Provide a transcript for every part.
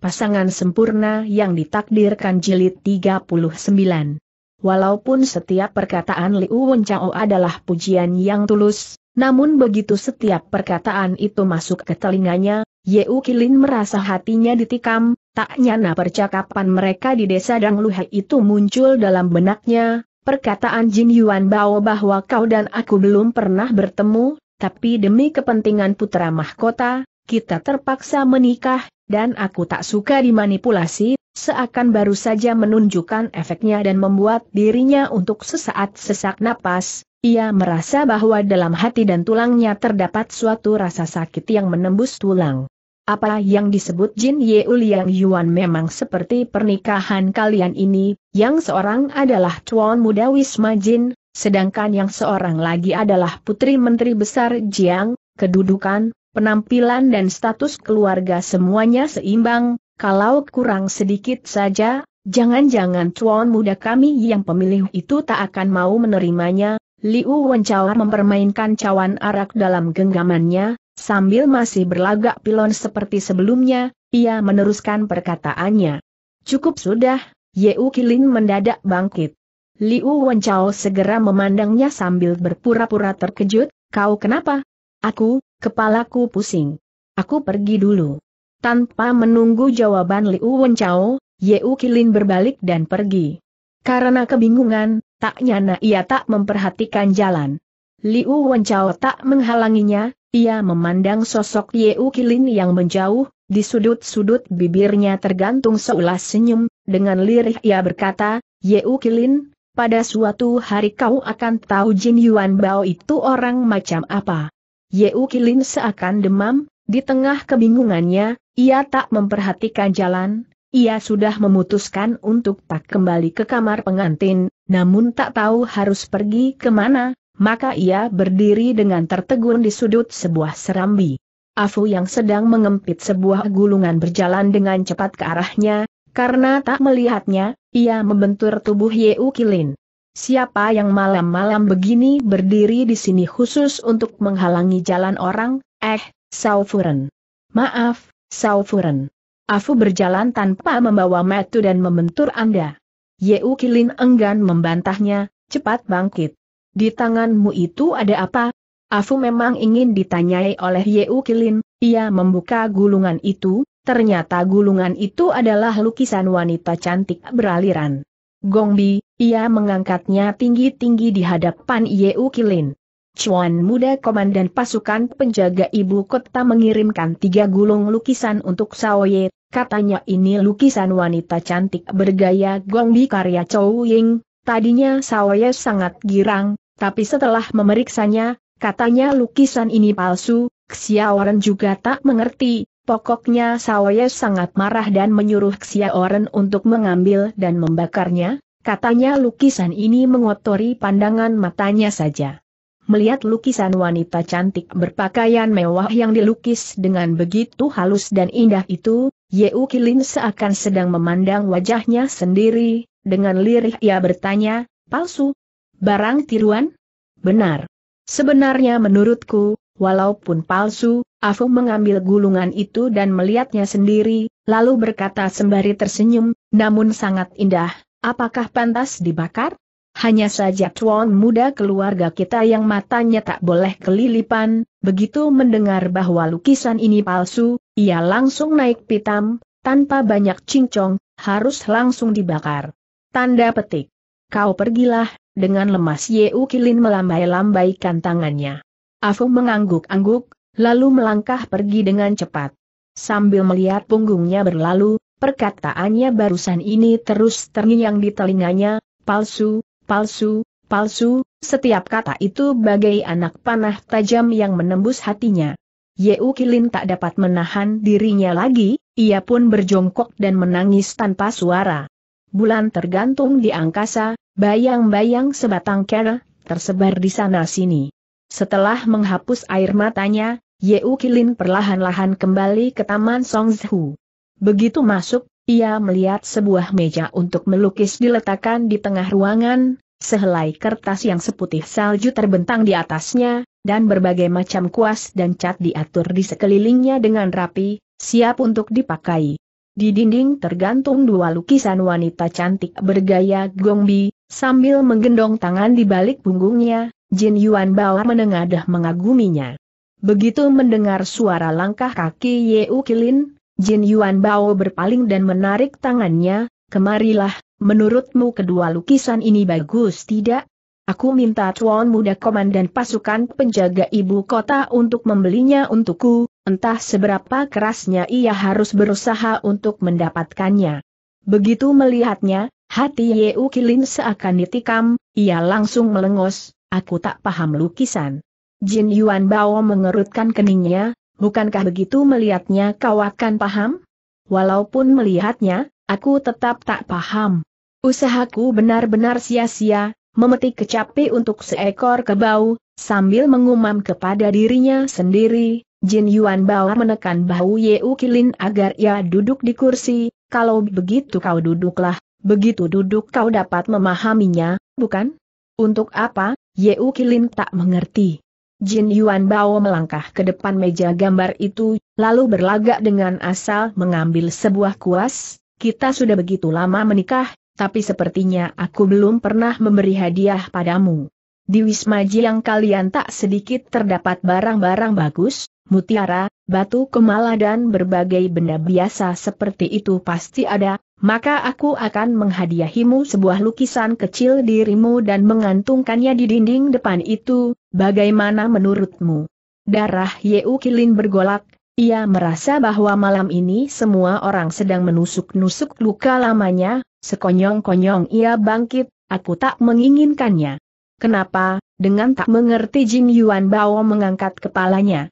pasangan sempurna yang ditakdirkan jilid 39. Walaupun setiap perkataan Liu Wenchao adalah pujian yang tulus, namun begitu setiap perkataan itu masuk ke telinganya, Ye Kilin merasa hatinya ditikam, tak nyana percakapan mereka di desa Dangluhe itu muncul dalam benaknya, perkataan Jin Yuan Bao bahwa kau dan aku belum pernah bertemu, tapi demi kepentingan putra mahkota, kita terpaksa menikah, dan aku tak suka dimanipulasi, seakan baru saja menunjukkan efeknya dan membuat dirinya untuk sesaat sesak napas, ia merasa bahwa dalam hati dan tulangnya terdapat suatu rasa sakit yang menembus tulang. Apa yang disebut Jin Yeul yang Yuan memang seperti pernikahan kalian ini, yang seorang adalah Chuan Muda Wisma Jin, sedangkan yang seorang lagi adalah Putri Menteri Besar Jiang, kedudukan, penampilan dan status keluarga semuanya seimbang, kalau kurang sedikit saja, jangan-jangan tuan muda kami yang pemilih itu tak akan mau menerimanya, Liu Wenchao mempermainkan cawan arak dalam genggamannya, sambil masih berlagak pilon seperti sebelumnya, ia meneruskan perkataannya. Cukup sudah, Yeu Kilin mendadak bangkit. Liu Wenchao segera memandangnya sambil berpura-pura terkejut, kau kenapa? Aku, Kepalaku pusing. Aku pergi dulu. Tanpa menunggu jawaban Liu Wenchao, Ye Kilin berbalik dan pergi. Karena kebingungan, tak nyana ia tak memperhatikan jalan. Liu Wenchao tak menghalanginya, ia memandang sosok Ye Kilin yang menjauh, di sudut-sudut bibirnya tergantung seulas senyum, dengan lirih ia berkata, Ye Kilin, pada suatu hari kau akan tahu Jin Yuan Bao itu orang macam apa. Yeu Kilin seakan demam, di tengah kebingungannya, ia tak memperhatikan jalan, ia sudah memutuskan untuk tak kembali ke kamar pengantin, namun tak tahu harus pergi kemana, maka ia berdiri dengan tertegun di sudut sebuah serambi. Afu yang sedang mengempit sebuah gulungan berjalan dengan cepat ke arahnya, karena tak melihatnya, ia membentur tubuh Yeu Kilin siapa yang malam-malam begini berdiri di sini khusus untuk menghalangi jalan orang, eh, Saufuren. Maaf, Saufuren. Aku berjalan tanpa membawa metu dan membentur Anda. Yeu Kilin enggan membantahnya, cepat bangkit. Di tanganmu itu ada apa? Aku memang ingin ditanyai oleh Yeu Kilin, ia membuka gulungan itu, ternyata gulungan itu adalah lukisan wanita cantik beraliran. Gongbi, ia mengangkatnya tinggi-tinggi di hadapan Yeu Kilin. Chuan muda komandan pasukan penjaga ibu kota mengirimkan tiga gulung lukisan untuk Ye, katanya ini lukisan wanita cantik bergaya Gongbi karya Chou Ying. Tadinya Ye sangat girang, tapi setelah memeriksanya, katanya lukisan ini palsu, Xiaoren juga tak mengerti, Pokoknya Ye sangat marah dan menyuruh Xiaoren untuk mengambil dan membakarnya, Katanya lukisan ini mengotori pandangan matanya saja. Melihat lukisan wanita cantik berpakaian mewah yang dilukis dengan begitu halus dan indah itu, Yeu Kilin seakan sedang memandang wajahnya sendiri, dengan lirih ia bertanya, palsu? Barang tiruan? Benar. Sebenarnya menurutku, walaupun palsu, Afu mengambil gulungan itu dan melihatnya sendiri, lalu berkata sembari tersenyum, namun sangat indah, Apakah pantas dibakar? Hanya saja tuan muda keluarga kita yang matanya tak boleh kelilipan, begitu mendengar bahwa lukisan ini palsu, ia langsung naik pitam, tanpa banyak cincong, harus langsung dibakar. Tanda petik. Kau pergilah, dengan lemas Yeu Kilin melambai-lambaikan tangannya. Afu mengangguk-angguk, lalu melangkah pergi dengan cepat. Sambil melihat punggungnya berlalu, Perkataannya barusan ini terus terngiang di telinganya, palsu, palsu, palsu, setiap kata itu bagai anak panah tajam yang menembus hatinya. Yeu Kilin tak dapat menahan dirinya lagi, ia pun berjongkok dan menangis tanpa suara. Bulan tergantung di angkasa, bayang-bayang sebatang kera, tersebar di sana-sini. Setelah menghapus air matanya, Yeu Kilin perlahan-lahan kembali ke Taman Songzhu. Begitu masuk, ia melihat sebuah meja untuk melukis diletakkan di tengah ruangan, sehelai kertas yang seputih salju terbentang di atasnya, dan berbagai macam kuas dan cat diatur di sekelilingnya dengan rapi, siap untuk dipakai. Di dinding tergantung dua lukisan wanita cantik bergaya gongbi, sambil menggendong tangan di balik punggungnya, Jin Yuan Bao menengadah mengaguminya. Begitu mendengar suara langkah kaki Ye Kilin, Jin Yuan Bao berpaling dan menarik tangannya, kemarilah, menurutmu kedua lukisan ini bagus tidak? Aku minta tuan muda komandan pasukan penjaga ibu kota untuk membelinya untukku, entah seberapa kerasnya ia harus berusaha untuk mendapatkannya. Begitu melihatnya, hati Yeu Kilin seakan ditikam, ia langsung melengos, aku tak paham lukisan. Jin Yuan Bao mengerutkan keningnya, Bukankah begitu melihatnya kau akan paham? Walaupun melihatnya, aku tetap tak paham. Usahaku benar-benar sia-sia, memetik kecapi untuk seekor kebau, sambil mengumam kepada dirinya sendiri, Jin Yuan Bao menekan bau Yeu Kilin agar ia duduk di kursi, kalau begitu kau duduklah, begitu duduk kau dapat memahaminya, bukan? Untuk apa, Yeu Kilin tak mengerti. Jin Yuan Bao melangkah ke depan meja gambar itu, lalu berlagak dengan asal mengambil sebuah kuas, kita sudah begitu lama menikah, tapi sepertinya aku belum pernah memberi hadiah padamu. Di Wisma Jiang kalian tak sedikit terdapat barang-barang bagus, mutiara, batu kemala dan berbagai benda biasa seperti itu pasti ada, maka aku akan menghadiahimu sebuah lukisan kecil dirimu dan mengantungkannya di dinding depan itu, bagaimana menurutmu? Darah Yeu Kilin bergolak, ia merasa bahwa malam ini semua orang sedang menusuk-nusuk luka lamanya, sekonyong-konyong ia bangkit, aku tak menginginkannya. Kenapa, dengan tak mengerti Jin Yuan Bao mengangkat kepalanya.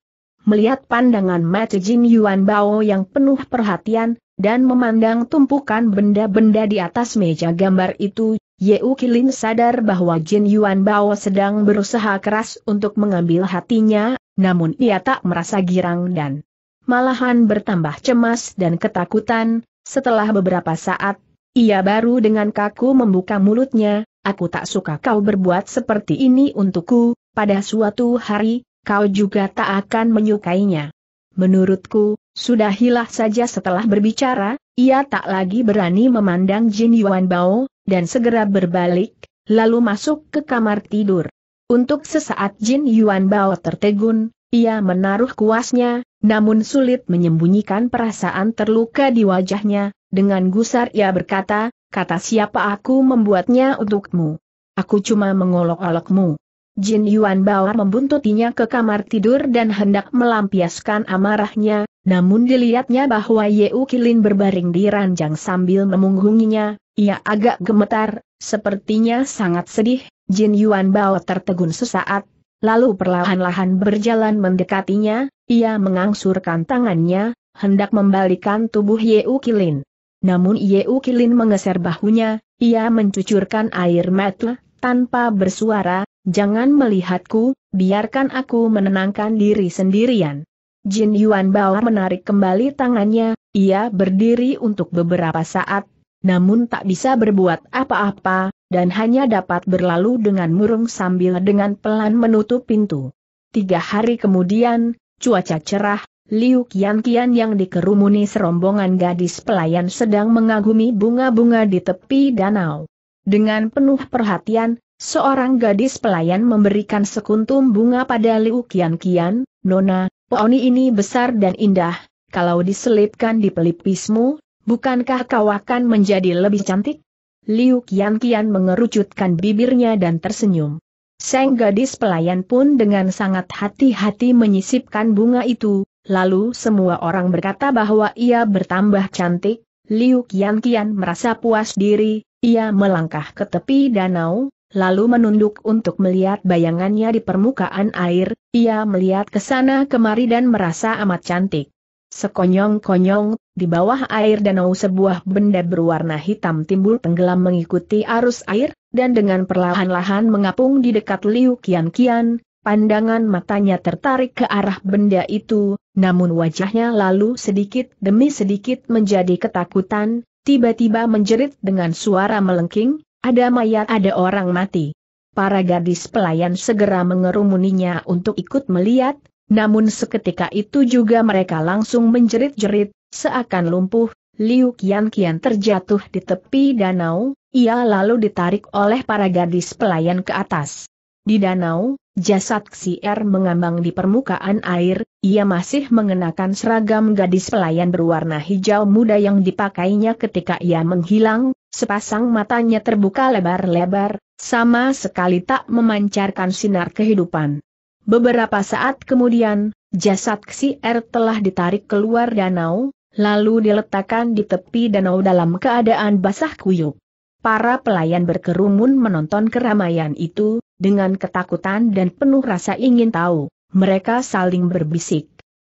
Melihat pandangan mata Jin Yuan Bao yang penuh perhatian, dan memandang tumpukan benda-benda di atas meja gambar itu, Ye Ukilin sadar bahwa Jin Yuan Bao sedang berusaha keras untuk mengambil hatinya, namun ia tak merasa girang dan malahan bertambah cemas dan ketakutan, setelah beberapa saat, ia baru dengan kaku membuka mulutnya, aku tak suka kau berbuat seperti ini untukku, pada suatu hari, kau juga tak akan menyukainya. Menurutku, sudah hilah saja setelah berbicara, ia tak lagi berani memandang Jin Yuan Bao, dan segera berbalik, lalu masuk ke kamar tidur. Untuk sesaat Jin Yuan Bao tertegun, ia menaruh kuasnya, namun sulit menyembunyikan perasaan terluka di wajahnya, dengan gusar ia berkata, kata siapa aku membuatnya untukmu. Aku cuma mengolok-olokmu. Jin Yuan Bao membuntutinya ke kamar tidur dan hendak melampiaskan amarahnya, namun dilihatnya bahwa U Kilin berbaring di ranjang sambil memunggunginya, ia agak gemetar, sepertinya sangat sedih, Jin Yuan Bao tertegun sesaat, lalu perlahan-lahan berjalan mendekatinya, ia mengangsurkan tangannya, hendak membalikan tubuh U Kilin. Namun U Kilin mengeser bahunya, ia mencucurkan air mata, tanpa bersuara, jangan melihatku, biarkan aku menenangkan diri sendirian. Jin Yuan Bao menarik kembali tangannya, ia berdiri untuk beberapa saat, namun tak bisa berbuat apa-apa, dan hanya dapat berlalu dengan murung sambil dengan pelan menutup pintu. Tiga hari kemudian, cuaca cerah, Liu Qian yang dikerumuni serombongan gadis pelayan sedang mengagumi bunga-bunga di tepi danau. Dengan penuh perhatian, seorang gadis pelayan memberikan sekuntum bunga pada Liu Kian Kian, Nona, poni ini besar dan indah, kalau diselipkan di pelipismu, bukankah kau akan menjadi lebih cantik? Liu Kian Kian mengerucutkan bibirnya dan tersenyum. Sang gadis pelayan pun dengan sangat hati-hati menyisipkan bunga itu, lalu semua orang berkata bahwa ia bertambah cantik, Liu Qian Qian merasa puas diri, ia melangkah ke tepi danau, lalu menunduk untuk melihat bayangannya di permukaan air, ia melihat ke sana kemari dan merasa amat cantik. Sekonyong-konyong, di bawah air danau sebuah benda berwarna hitam timbul tenggelam mengikuti arus air, dan dengan perlahan-lahan mengapung di dekat Liu Kian Kian, pandangan matanya tertarik ke arah benda itu, namun wajahnya lalu sedikit demi sedikit menjadi ketakutan, tiba-tiba menjerit dengan suara melengking, ada mayat ada orang mati. Para gadis pelayan segera mengerumuninya untuk ikut melihat, namun seketika itu juga mereka langsung menjerit-jerit, seakan lumpuh, Liu Qian Qian terjatuh di tepi danau, ia lalu ditarik oleh para gadis pelayan ke atas. Di danau, jasad Er mengambang di permukaan air, ia masih mengenakan seragam gadis pelayan berwarna hijau muda yang dipakainya ketika ia menghilang, sepasang matanya terbuka lebar-lebar, sama sekali tak memancarkan sinar kehidupan. Beberapa saat kemudian, jasad Er telah ditarik keluar danau, lalu diletakkan di tepi danau dalam keadaan basah kuyup. Para pelayan berkerumun menonton keramaian itu, dengan ketakutan dan penuh rasa ingin tahu, mereka saling berbisik.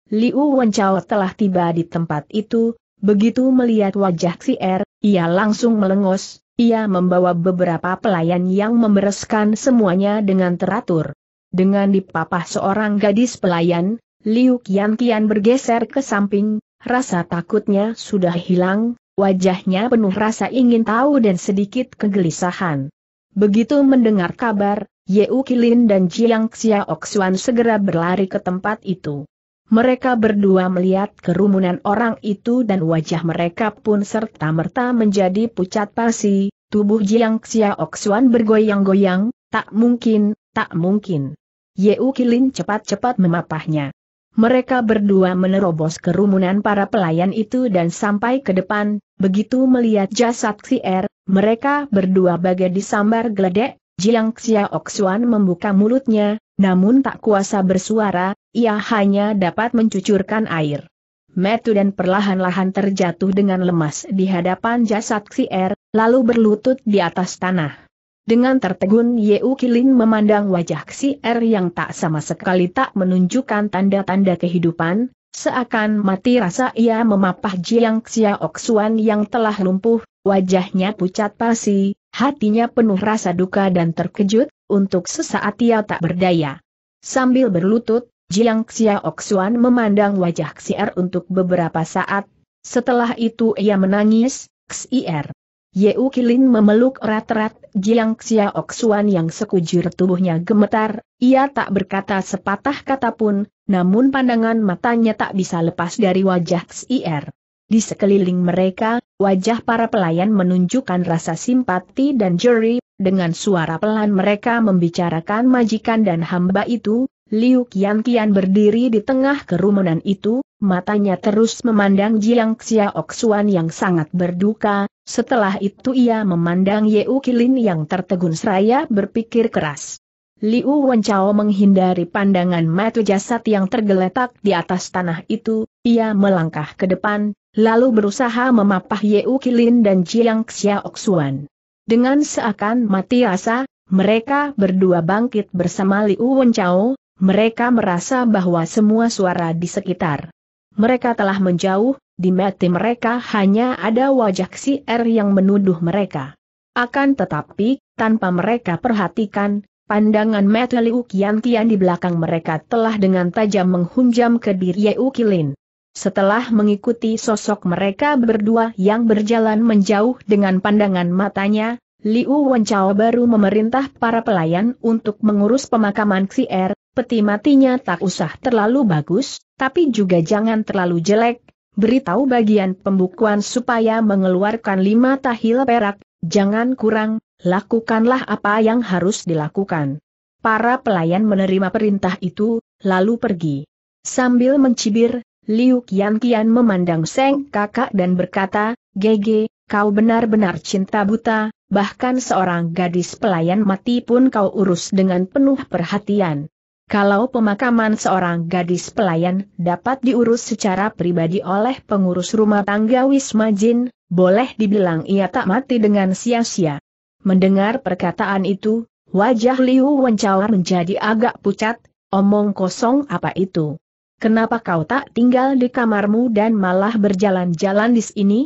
Liu Wenchao telah tiba di tempat itu, begitu melihat wajah si Er, ia langsung melengos, ia membawa beberapa pelayan yang membereskan semuanya dengan teratur. Dengan dipapah seorang gadis pelayan, Liu Qian Qian bergeser ke samping, rasa takutnya sudah hilang, wajahnya penuh rasa ingin tahu dan sedikit kegelisahan. Begitu mendengar kabar, Yeukilin Kilin dan Jiang Xiaoxuan segera berlari ke tempat itu. Mereka berdua melihat kerumunan orang itu dan wajah mereka pun serta-merta menjadi pucat pasi, tubuh Jiang Xiaoxuan bergoyang-goyang, tak mungkin, tak mungkin. Yeukilin Kilin cepat-cepat memapahnya. Mereka berdua menerobos kerumunan para pelayan itu dan sampai ke depan, begitu melihat jasad Si Er, mereka berdua bagai disambar geledek, Jiang Xiaoxuan membuka mulutnya, namun tak kuasa bersuara, ia hanya dapat mencucurkan air. Metu dan perlahan-lahan terjatuh dengan lemas di hadapan jasad Xier, lalu berlutut di atas tanah. Dengan tertegun Yeu Kilin memandang wajah Xier yang tak sama sekali tak menunjukkan tanda-tanda kehidupan, seakan mati rasa ia memapah Jiang Xiaoxuan yang telah lumpuh, wajahnya pucat pasi, Hatinya penuh rasa duka dan terkejut, untuk sesaat ia tak berdaya. Sambil berlutut, Jiang Xiaoxuan memandang wajah Xier untuk beberapa saat. Setelah itu ia menangis, Xier. Yeu Kilin memeluk erat-erat Jiang Xiaoxuan yang sekujur tubuhnya gemetar, ia tak berkata sepatah kata pun, namun pandangan matanya tak bisa lepas dari wajah Xier. Di sekeliling mereka, wajah para pelayan menunjukkan rasa simpati dan juri, dengan suara pelan mereka membicarakan majikan dan hamba itu, Liu Qian Qian berdiri di tengah kerumunan itu, matanya terus memandang Jiang Xiaoxuan yang sangat berduka, setelah itu ia memandang Ye Qilin yang tertegun seraya berpikir keras. Liu Wenchao menghindari pandangan mata jasad yang tergeletak di atas tanah itu, ia melangkah ke depan, lalu berusaha memapah Yeu Kilin dan Jiang Xiaoxuan. Dengan seakan mati rasa, mereka berdua bangkit bersama Liu Wenchao, mereka merasa bahwa semua suara di sekitar. Mereka telah menjauh, di mati mereka hanya ada wajah si R er yang menuduh mereka. Akan tetapi, tanpa mereka perhatikan, pandangan mata Liu Qian Qian di belakang mereka telah dengan tajam menghunjam ke diri Yeu Kilin. Setelah mengikuti sosok mereka berdua yang berjalan menjauh dengan pandangan matanya, Liu Wenchao baru memerintah para pelayan untuk mengurus pemakaman Xier, peti matinya tak usah terlalu bagus, tapi juga jangan terlalu jelek, beritahu bagian pembukuan supaya mengeluarkan lima tahil perak, jangan kurang, lakukanlah apa yang harus dilakukan. Para pelayan menerima perintah itu, lalu pergi. Sambil mencibir, Liu Qian Qian memandang Seng kakak dan berkata, Gege, kau benar-benar cinta buta, bahkan seorang gadis pelayan mati pun kau urus dengan penuh perhatian. Kalau pemakaman seorang gadis pelayan dapat diurus secara pribadi oleh pengurus rumah tangga Wisma Jin, boleh dibilang ia tak mati dengan sia-sia. Mendengar perkataan itu, wajah Liu Wencaur menjadi agak pucat, omong kosong apa itu. Kenapa kau tak tinggal di kamarmu dan malah berjalan-jalan di sini?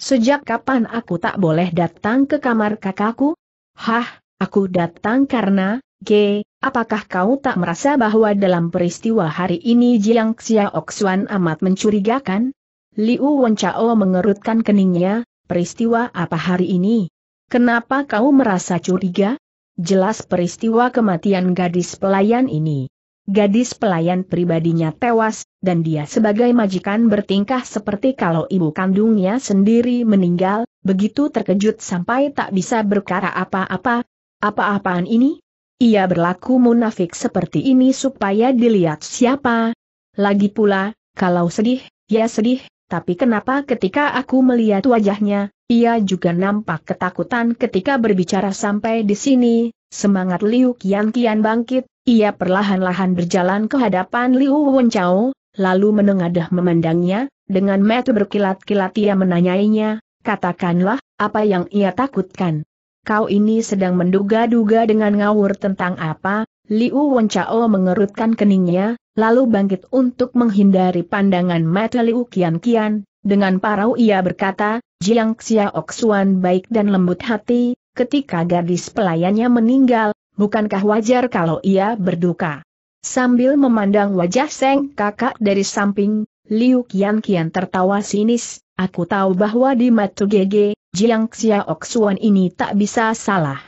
Sejak kapan aku tak boleh datang ke kamar kakakku? Hah, aku datang karena, G, apakah kau tak merasa bahwa dalam peristiwa hari ini Jiang Xiaoxuan amat mencurigakan? Liu Wenchao mengerutkan keningnya, peristiwa apa hari ini? Kenapa kau merasa curiga? Jelas peristiwa kematian gadis pelayan ini gadis pelayan pribadinya tewas, dan dia sebagai majikan bertingkah seperti kalau ibu kandungnya sendiri meninggal, begitu terkejut sampai tak bisa berkara apa-apa. Apa-apaan ini? Ia berlaku munafik seperti ini supaya dilihat siapa. Lagi pula, kalau sedih, ya sedih, tapi kenapa ketika aku melihat wajahnya, ia juga nampak ketakutan ketika berbicara sampai di sini, semangat Liu Kian Kian bangkit, ia perlahan-lahan berjalan ke hadapan Liu Wenchao, lalu menengadah memandangnya, dengan mata berkilat-kilat ia menanyainya, katakanlah, apa yang ia takutkan. Kau ini sedang menduga-duga dengan ngawur tentang apa, Liu Wenchao mengerutkan keningnya, lalu bangkit untuk menghindari pandangan mata Liu Kian Kian, dengan parau ia berkata, Jiang Xiaok Xuan baik dan lembut hati, ketika gadis pelayannya meninggal, bukankah wajar kalau ia berduka? Sambil memandang wajah Seng kakak dari samping, Liu Kian Kian tertawa sinis, aku tahu bahwa di Matu Gege, Jiang Xiaok ini tak bisa salah.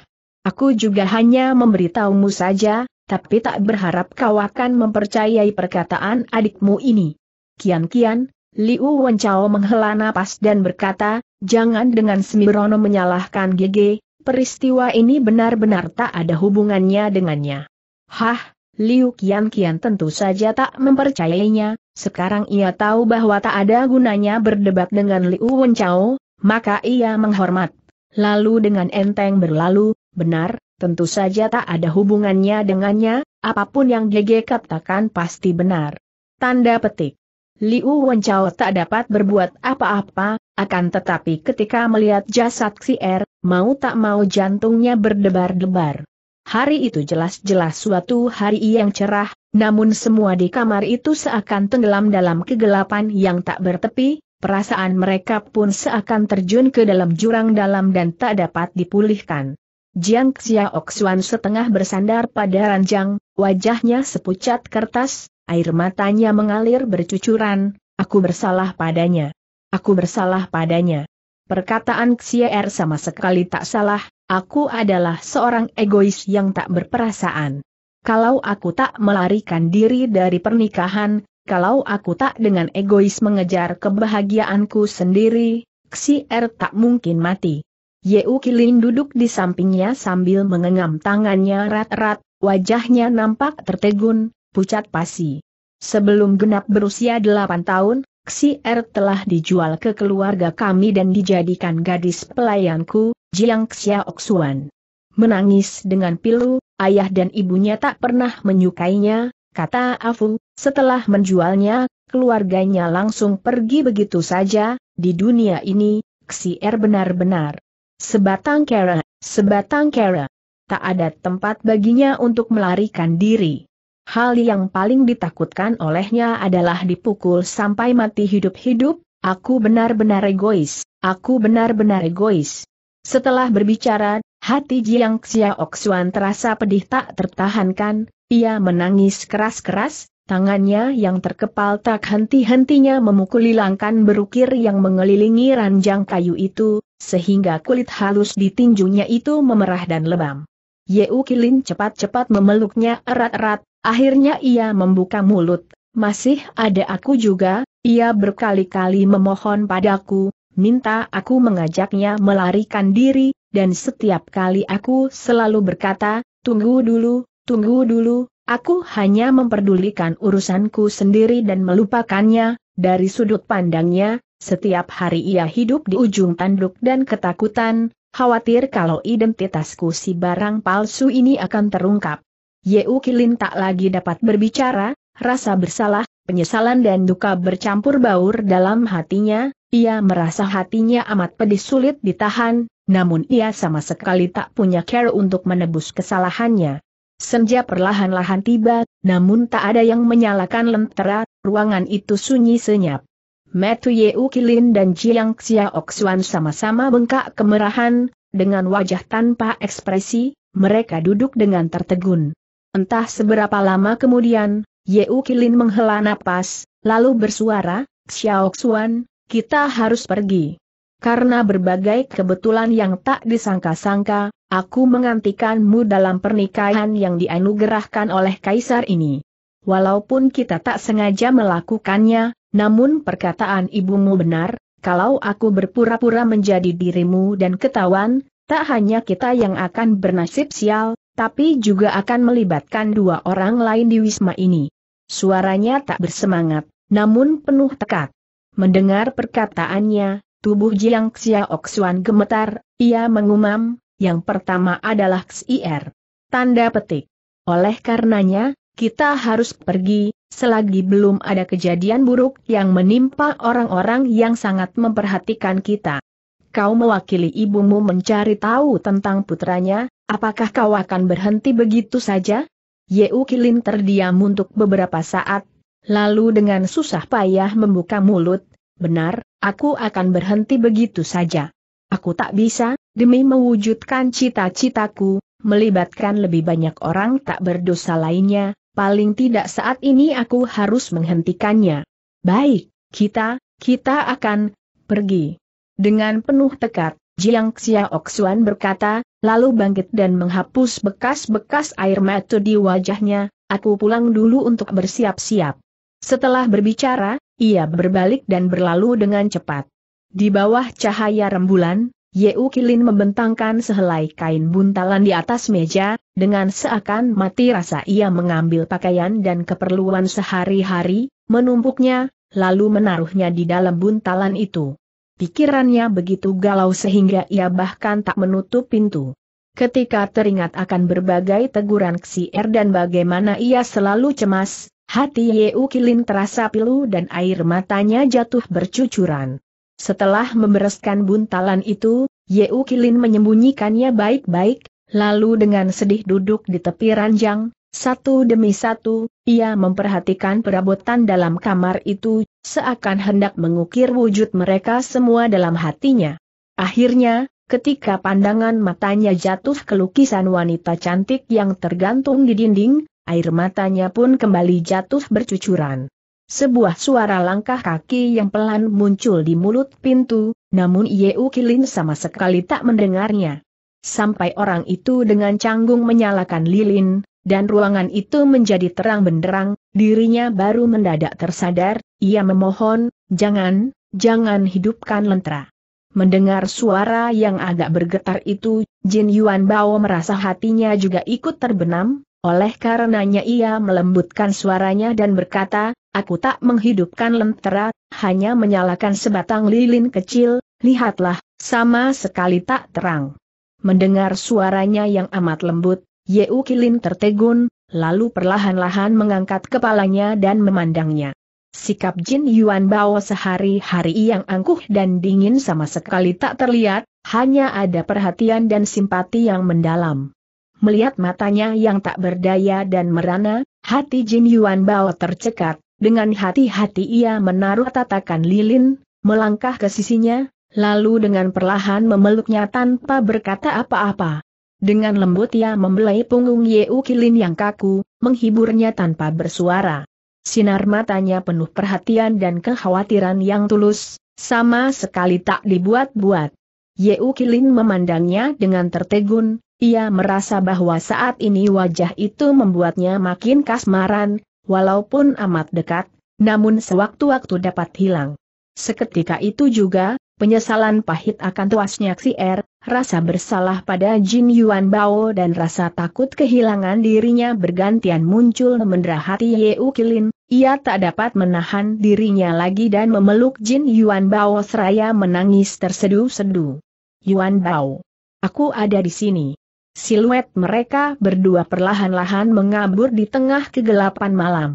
Aku juga hanya memberitahumu saja, tapi tak berharap kau akan mempercayai perkataan adikmu ini. Kian-kian, Liu Wenchao menghela napas dan berkata, jangan dengan sembrono menyalahkan Gege, peristiwa ini benar-benar tak ada hubungannya dengannya. Hah, Liu Kian Kian tentu saja tak mempercayainya, sekarang ia tahu bahwa tak ada gunanya berdebat dengan Liu Wenchao, maka ia menghormat. Lalu dengan enteng berlalu, Benar, tentu saja tak ada hubungannya dengannya, apapun yang GG katakan pasti benar. Tanda petik. Liu Wenchao tak dapat berbuat apa-apa, akan tetapi ketika melihat jasad si R, er, mau tak mau jantungnya berdebar-debar. Hari itu jelas-jelas suatu hari yang cerah, namun semua di kamar itu seakan tenggelam dalam kegelapan yang tak bertepi, perasaan mereka pun seakan terjun ke dalam jurang dalam dan tak dapat dipulihkan. Jiang Xiaoxuan setengah bersandar pada ranjang, wajahnya sepucat kertas, air matanya mengalir bercucuran, aku bersalah padanya. Aku bersalah padanya. Perkataan Xier sama sekali tak salah, aku adalah seorang egois yang tak berperasaan. Kalau aku tak melarikan diri dari pernikahan, kalau aku tak dengan egois mengejar kebahagiaanku sendiri, Xier tak mungkin mati. Yeu Kilin duduk di sampingnya sambil mengengam tangannya rat-rat, wajahnya nampak tertegun, pucat pasi. Sebelum genap berusia delapan tahun, Xi Er telah dijual ke keluarga kami dan dijadikan gadis pelayanku, Jiang Xiaoxuan. Menangis dengan pilu, ayah dan ibunya tak pernah menyukainya, kata Afu, setelah menjualnya, keluarganya langsung pergi begitu saja, di dunia ini, Xi Er benar-benar Sebatang kera, sebatang kera. Tak ada tempat baginya untuk melarikan diri. Hal yang paling ditakutkan olehnya adalah dipukul sampai mati hidup-hidup, aku benar-benar egois, aku benar-benar egois. Setelah berbicara, hati Jiang Xiaoxuan terasa pedih tak tertahankan, ia menangis keras-keras, tangannya yang terkepal tak henti-hentinya memukuli langkan berukir yang mengelilingi ranjang kayu itu, sehingga kulit halus di tinjunya itu memerah dan lebam. Yeu Kilin cepat-cepat memeluknya erat-erat, akhirnya ia membuka mulut, masih ada aku juga, ia berkali-kali memohon padaku, minta aku mengajaknya melarikan diri, dan setiap kali aku selalu berkata, tunggu dulu, tunggu dulu, Aku hanya memperdulikan urusanku sendiri dan melupakannya, dari sudut pandangnya, setiap hari ia hidup di ujung tanduk dan ketakutan, khawatir kalau identitasku si barang palsu ini akan terungkap. Yeu Kilin tak lagi dapat berbicara, rasa bersalah, penyesalan dan duka bercampur baur dalam hatinya, ia merasa hatinya amat pedih sulit ditahan, namun ia sama sekali tak punya care untuk menebus kesalahannya. Senja perlahan-lahan tiba, namun tak ada yang menyalakan lentera, ruangan itu sunyi senyap. Yeu Kilin dan Jiang Xiaoxuan sama-sama bengkak kemerahan, dengan wajah tanpa ekspresi, mereka duduk dengan tertegun. Entah seberapa lama kemudian, Yeu Kilin menghela napas, lalu bersuara, Xiaoxuan, kita harus pergi. Karena berbagai kebetulan yang tak disangka-sangka, aku mengantikanmu dalam pernikahan yang dianugerahkan oleh kaisar ini. Walaupun kita tak sengaja melakukannya, namun perkataan ibumu benar, kalau aku berpura-pura menjadi dirimu dan ketahuan, tak hanya kita yang akan bernasib sial, tapi juga akan melibatkan dua orang lain di wisma ini. Suaranya tak bersemangat, namun penuh tekad. Mendengar perkataannya, tubuh Jiang Xiaok Xuan gemetar, ia mengumam, yang pertama adalah XIR. Tanda petik. Oleh karenanya, kita harus pergi, selagi belum ada kejadian buruk yang menimpa orang-orang yang sangat memperhatikan kita. Kau mewakili ibumu mencari tahu tentang putranya, apakah kau akan berhenti begitu saja? Yeu Kilin terdiam untuk beberapa saat, lalu dengan susah payah membuka mulut, benar, aku akan berhenti begitu saja. Aku tak bisa, demi mewujudkan cita-citaku, melibatkan lebih banyak orang tak berdosa lainnya, paling tidak saat ini aku harus menghentikannya. Baik, kita, kita akan pergi. Dengan penuh tekad, Jiang Xiaoxuan berkata, lalu bangkit dan menghapus bekas-bekas air mata di wajahnya, aku pulang dulu untuk bersiap-siap. Setelah berbicara, ia berbalik dan berlalu dengan cepat. Di bawah cahaya rembulan, Yeu Kilin membentangkan sehelai kain buntalan di atas meja, dengan seakan mati rasa ia mengambil pakaian dan keperluan sehari-hari, menumpuknya, lalu menaruhnya di dalam buntalan itu. Pikirannya begitu galau sehingga ia bahkan tak menutup pintu. Ketika teringat akan berbagai teguran Er dan bagaimana ia selalu cemas, hati Yeu Kilin terasa pilu dan air matanya jatuh bercucuran. Setelah membereskan buntalan itu, Yeu Kilin menyembunyikannya baik-baik, lalu dengan sedih duduk di tepi ranjang, satu demi satu, ia memperhatikan perabotan dalam kamar itu, seakan hendak mengukir wujud mereka semua dalam hatinya. Akhirnya, ketika pandangan matanya jatuh ke lukisan wanita cantik yang tergantung di dinding, air matanya pun kembali jatuh bercucuran. Sebuah suara langkah kaki yang pelan muncul di mulut pintu, namun Yeu Kilin sama sekali tak mendengarnya. Sampai orang itu dengan canggung menyalakan lilin, dan ruangan itu menjadi terang benderang, dirinya baru mendadak tersadar, ia memohon, jangan, jangan hidupkan lentera. Mendengar suara yang agak bergetar itu, Jin Yuan Bao merasa hatinya juga ikut terbenam, oleh karenanya ia melembutkan suaranya dan berkata, aku tak menghidupkan lentera, hanya menyalakan sebatang lilin kecil, lihatlah, sama sekali tak terang. Mendengar suaranya yang amat lembut, Yeu Kilin tertegun, lalu perlahan-lahan mengangkat kepalanya dan memandangnya. Sikap Jin Yuan Bao sehari-hari yang angkuh dan dingin sama sekali tak terlihat, hanya ada perhatian dan simpati yang mendalam. Melihat matanya yang tak berdaya dan merana, hati Jin Yuan Bao tercekat, dengan hati-hati ia menaruh tatakan lilin, melangkah ke sisinya, lalu dengan perlahan memeluknya tanpa berkata apa-apa. Dengan lembut ia membelai punggung Yeu Kilin yang kaku, menghiburnya tanpa bersuara. Sinar matanya penuh perhatian dan kekhawatiran yang tulus, sama sekali tak dibuat-buat. Yeu Kilin memandangnya dengan tertegun, ia merasa bahwa saat ini wajah itu membuatnya makin kasmaran, walaupun amat dekat, namun sewaktu-waktu dapat hilang. Seketika itu juga, penyesalan pahit akan tuasnya si R, er, rasa bersalah pada Jin Yuan Bao dan rasa takut kehilangan dirinya bergantian muncul mendera hati Yeu Kilin, ia tak dapat menahan dirinya lagi dan memeluk Jin Yuan Bao seraya menangis terseduh-seduh. Yuan Bao. Aku ada di sini. Siluet mereka berdua perlahan-lahan mengabur di tengah kegelapan malam.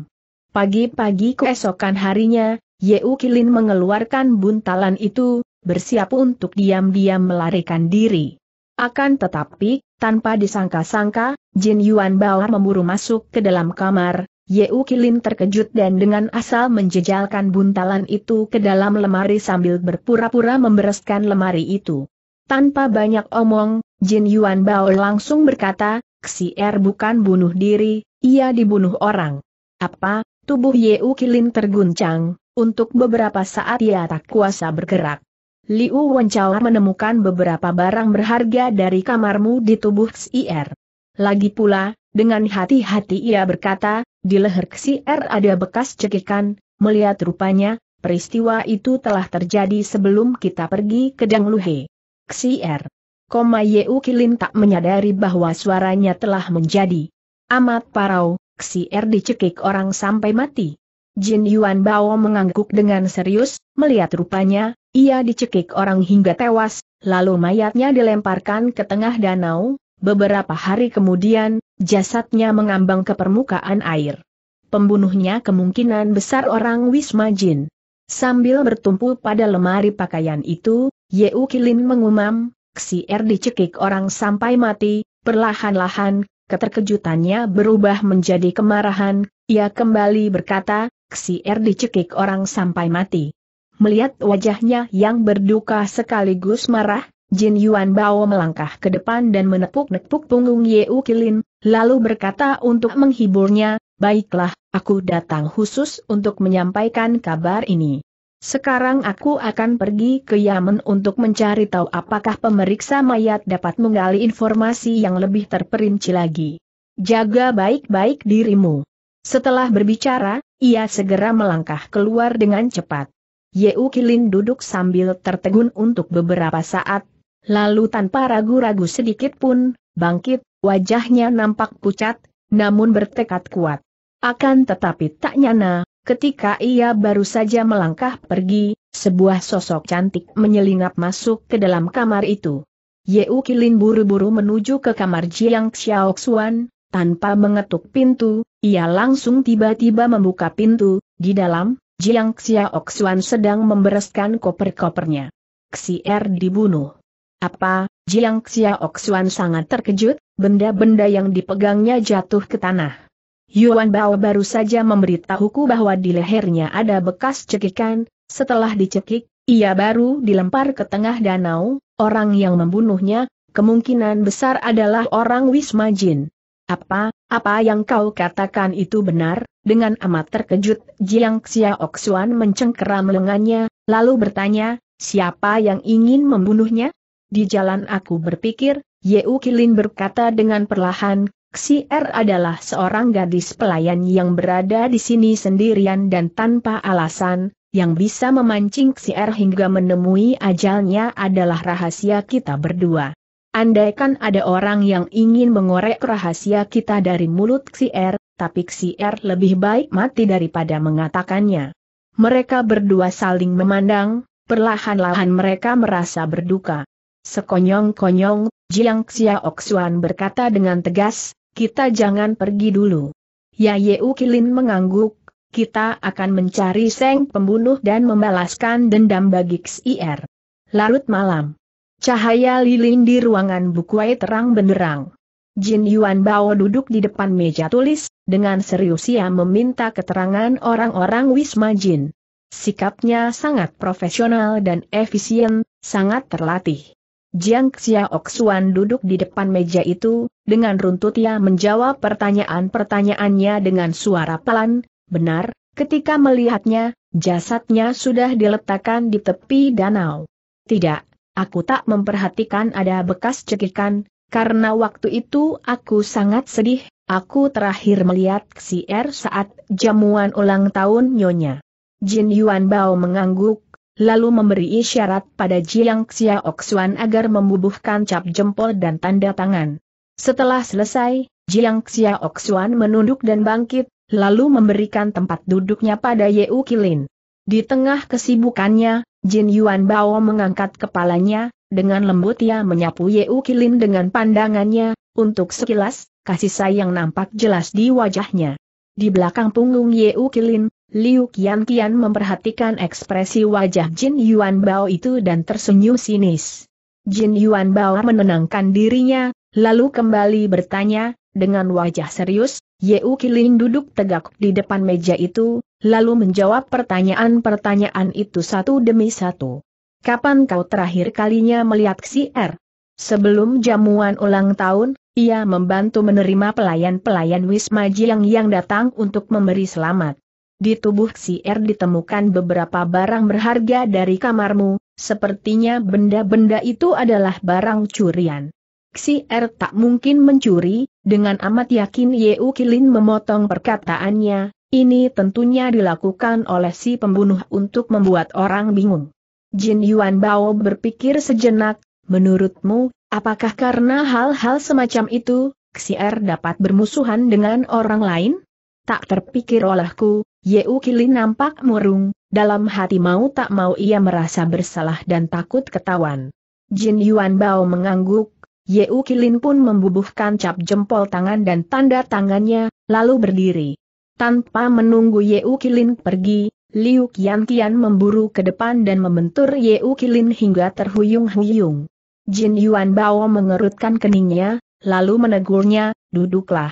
Pagi-pagi keesokan harinya, Yeu Kilin mengeluarkan buntalan itu, bersiap untuk diam-diam melarikan diri. Akan tetapi, tanpa disangka-sangka, Jin Yuan Bao memburu masuk ke dalam kamar, Yeu Kilin terkejut dan dengan asal menjejalkan buntalan itu ke dalam lemari sambil berpura-pura membereskan lemari itu. Tanpa banyak omong, Jin Yuan Bao langsung berkata, Er bukan bunuh diri, ia dibunuh orang. Apa? Tubuh Yeu Kilin terguncang, untuk beberapa saat ia tak kuasa bergerak. Liu Wenchao menemukan beberapa barang berharga dari kamarmu di tubuh Er. Lagi pula, dengan hati-hati ia berkata, di leher Er ada bekas cekikan, melihat rupanya, peristiwa itu telah terjadi sebelum kita pergi ke Dangluhe. Xier. Koma Yeu Kilin tak menyadari bahwa suaranya telah menjadi amat parau, Xier dicekik orang sampai mati. Jin Yuan Bao mengangguk dengan serius, melihat rupanya, ia dicekik orang hingga tewas, lalu mayatnya dilemparkan ke tengah danau, beberapa hari kemudian, jasadnya mengambang ke permukaan air. Pembunuhnya kemungkinan besar orang Wisma Jin. Sambil bertumpu pada lemari pakaian itu, Yeu Kilin mengumam, Xier dicekik orang sampai mati, perlahan-lahan, keterkejutannya berubah menjadi kemarahan, ia kembali berkata, Xier dicekik orang sampai mati. Melihat wajahnya yang berduka sekaligus marah, Jin Yuan Bao melangkah ke depan dan menepuk-nepuk punggung Yeu Kilin, lalu berkata untuk menghiburnya, Baiklah, aku datang khusus untuk menyampaikan kabar ini. Sekarang aku akan pergi ke Yaman untuk mencari tahu apakah pemeriksa mayat dapat menggali informasi yang lebih terperinci lagi. Jaga baik-baik dirimu. Setelah berbicara, ia segera melangkah keluar dengan cepat. Yeu Kilin duduk sambil tertegun untuk beberapa saat, lalu tanpa ragu-ragu sedikit pun, bangkit, wajahnya nampak pucat, namun bertekad kuat. Akan tetapi tak nyana, Ketika ia baru saja melangkah pergi, sebuah sosok cantik menyelinap masuk ke dalam kamar itu. Yeu Kilin buru-buru menuju ke kamar Jiang Xiaoxuan, tanpa mengetuk pintu, ia langsung tiba-tiba membuka pintu, di dalam, Jiang Xiaoxuan sedang membereskan koper-kopernya. Xier dibunuh. Apa, Jiang Xiaoxuan sangat terkejut, benda-benda yang dipegangnya jatuh ke tanah. Yuan Bao baru saja memberitahuku bahwa di lehernya ada bekas cekikan, setelah dicekik, ia baru dilempar ke tengah danau, orang yang membunuhnya, kemungkinan besar adalah orang Wisma Jin. Apa, apa yang kau katakan itu benar? Dengan amat terkejut, Jiang Xiaoxuan mencengkeram lengannya, lalu bertanya, siapa yang ingin membunuhnya? Di jalan aku berpikir, Yeu Kilin berkata dengan perlahan, Si R er adalah seorang gadis pelayan yang berada di sini sendirian dan tanpa alasan, yang bisa memancing si R er hingga menemui ajalnya adalah rahasia kita berdua. Andaikan ada orang yang ingin mengorek rahasia kita dari mulut si R, er, tapi si R lebih baik mati daripada mengatakannya. Mereka berdua saling memandang, perlahan-lahan mereka merasa berduka. Sekonyong-konyong, Jiang Xiaoxuan berkata dengan tegas, kita jangan pergi dulu. Ya Yeu Kilin mengangguk, kita akan mencari Seng pembunuh dan membalaskan dendam bagi XIR. Larut malam. Cahaya lilin di ruangan bukuai terang benderang. Jin Yuan Bao duduk di depan meja tulis, dengan serius ia meminta keterangan orang-orang Wisma Jin. Sikapnya sangat profesional dan efisien, sangat terlatih. Jiang Xiaoxuan duduk di depan meja itu, dengan runtut ia menjawab pertanyaan-pertanyaannya dengan suara pelan, benar, ketika melihatnya, jasadnya sudah diletakkan di tepi danau. Tidak, aku tak memperhatikan ada bekas cekikan, karena waktu itu aku sangat sedih, aku terakhir melihat Xier saat jamuan ulang tahun Nyonya. Jin Yuan Bao mengangguk, lalu memberi isyarat pada Jiang Xiaoxuan agar membubuhkan cap jempol dan tanda tangan. Setelah selesai, Jiang Xiaoxuan menunduk dan bangkit, lalu memberikan tempat duduknya pada Ye Kilin. Di tengah kesibukannya, Jin Yuan Bao mengangkat kepalanya, dengan lembut ia menyapu Ye Kilin dengan pandangannya, untuk sekilas, kasih sayang nampak jelas di wajahnya. Di belakang punggung Ye Kilin, Liu Qian Qian memperhatikan ekspresi wajah Jin Yuan Bao itu dan tersenyum sinis. Jin Yuan Bao menenangkan dirinya, lalu kembali bertanya, dengan wajah serius, Yeu Kilin duduk tegak di depan meja itu, lalu menjawab pertanyaan-pertanyaan itu satu demi satu. Kapan kau terakhir kalinya melihat si R? Er? Sebelum jamuan ulang tahun, ia membantu menerima pelayan-pelayan Wisma Jiang yang datang untuk memberi selamat. Di tubuh si R er ditemukan beberapa barang berharga dari kamarmu, sepertinya benda-benda itu adalah barang curian. Si R er tak mungkin mencuri, dengan amat yakin Yeu Kilin memotong perkataannya, ini tentunya dilakukan oleh si pembunuh untuk membuat orang bingung. Jin Yuan Bao berpikir sejenak, menurutmu, apakah karena hal-hal semacam itu, Xier dapat bermusuhan dengan orang lain? Tak terpikir olehku, Yeu Kili nampak murung, dalam hati mau tak mau ia merasa bersalah dan takut ketahuan. Jin Yuan Bao mengangguk, Yeu Kilin pun membubuhkan cap jempol tangan dan tanda tangannya, lalu berdiri. Tanpa menunggu Yeu Kilin pergi, Liu Qian Qian memburu ke depan dan membentur Yeu Kilin hingga terhuyung-huyung. Jin Yuan Bao mengerutkan keningnya, lalu menegurnya, duduklah.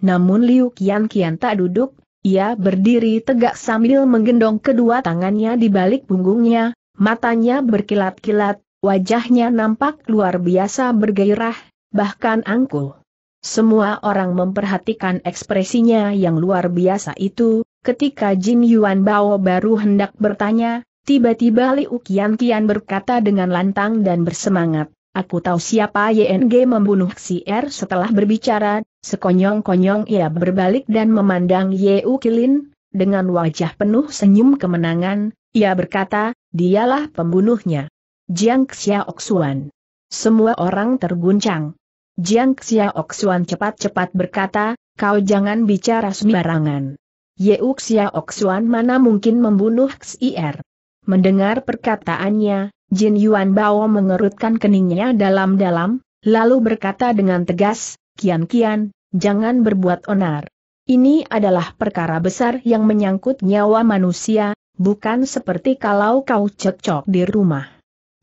Namun Liu Qian Qian tak duduk, ia berdiri tegak sambil menggendong kedua tangannya di balik punggungnya, matanya berkilat-kilat, wajahnya nampak luar biasa bergairah, bahkan angkuh. Semua orang memperhatikan ekspresinya yang luar biasa itu, ketika Jin Yuan Bao baru hendak bertanya, tiba-tiba Liu Qian Qian berkata dengan lantang dan bersemangat. Aku tahu siapa YNG membunuh si R setelah berbicara, sekonyong-konyong ia berbalik dan memandang Yeu Kilin, dengan wajah penuh senyum kemenangan, ia berkata, dialah pembunuhnya. Jiang Xiaoxuan. Semua orang terguncang. Jiang Xiaoxuan cepat-cepat berkata, kau jangan bicara sembarangan. Yeu Xiaoxuan mana mungkin membunuh R? Mendengar perkataannya, Jin Yuan Bao mengerutkan keningnya dalam-dalam, lalu berkata dengan tegas, Kian Kian, jangan berbuat onar. Ini adalah perkara besar yang menyangkut nyawa manusia, bukan seperti kalau kau cekcok di rumah.